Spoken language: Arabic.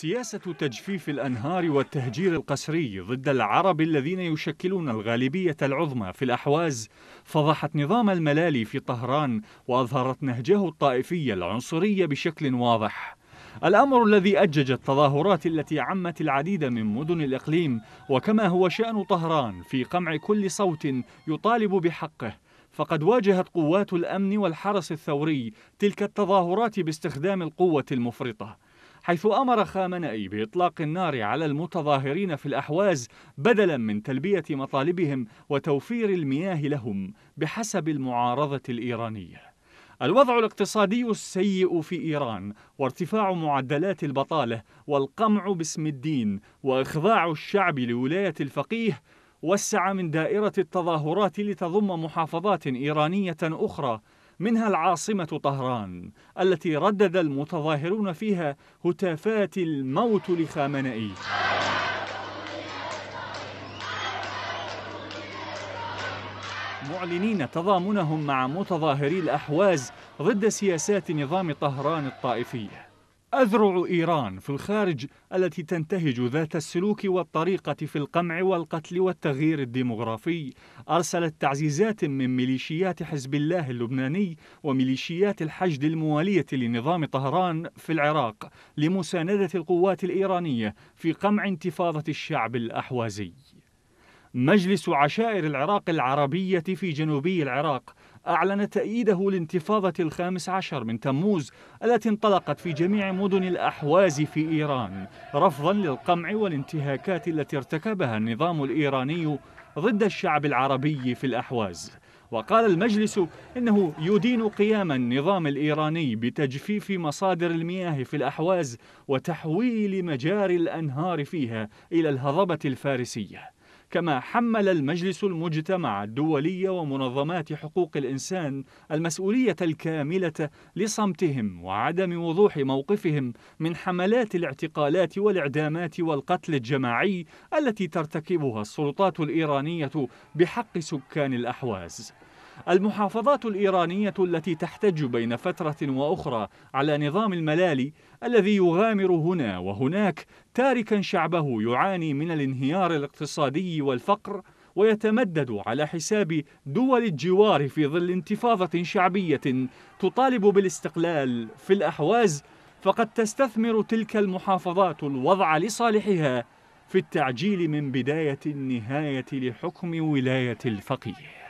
سياسة تجفيف الأنهار والتهجير القسري ضد العرب الذين يشكلون الغالبية العظمى في الأحواز فضحت نظام الملالي في طهران وأظهرت نهجه الطائفي العنصري بشكل واضح الأمر الذي أجج التظاهرات التي عمت العديد من مدن الإقليم وكما هو شأن طهران في قمع كل صوت يطالب بحقه فقد واجهت قوات الأمن والحرس الثوري تلك التظاهرات باستخدام القوة المفرطة حيث أمر خامنئي بإطلاق النار على المتظاهرين في الأحواز بدلا من تلبية مطالبهم وتوفير المياه لهم بحسب المعارضة الإيرانية الوضع الاقتصادي السيء في ايران وارتفاع معدلات البطاله والقمع باسم الدين واخضاع الشعب لولايه الفقيه وسع من دائره التظاهرات لتضم محافظات ايرانيه اخرى منها العاصمة طهران التي ردد المتظاهرون فيها هتافات الموت لخامنئي معلنين تضامنهم مع متظاهري الأحواز ضد سياسات نظام طهران الطائفيه أذرع إيران في الخارج التي تنتهج ذات السلوك والطريقة في القمع والقتل والتغيير الديمغرافي أرسلت تعزيزات من ميليشيات حزب الله اللبناني وميليشيات الحشد الموالية لنظام طهران في العراق لمساندة القوات الإيرانية في قمع انتفاضة الشعب الأحوازي مجلس عشائر العراق العربية في جنوبي العراق أعلن تأييده لانتفاضة الخامس عشر من تموز التي انطلقت في جميع مدن الأحواز في إيران رفضا للقمع والانتهاكات التي ارتكبها النظام الإيراني ضد الشعب العربي في الأحواز وقال المجلس إنه يدين قيام النظام الإيراني بتجفيف مصادر المياه في الأحواز وتحويل مجاري الأنهار فيها إلى الهضبة الفارسية كما حمل المجلس المجتمع الدولي ومنظمات حقوق الإنسان المسؤولية الكاملة لصمتهم وعدم وضوح موقفهم من حملات الاعتقالات والإعدامات والقتل الجماعي التي ترتكبها السلطات الإيرانية بحق سكان الأحواز المحافظات الإيرانية التي تحتج بين فترة وأخرى على نظام الملالي الذي يغامر هنا وهناك تاركا شعبه يعاني من الانهيار الاقتصادي والفقر ويتمدد على حساب دول الجوار في ظل انتفاضة شعبية تطالب بالاستقلال في الأحواز فقد تستثمر تلك المحافظات الوضع لصالحها في التعجيل من بداية النهاية لحكم ولاية الفقيه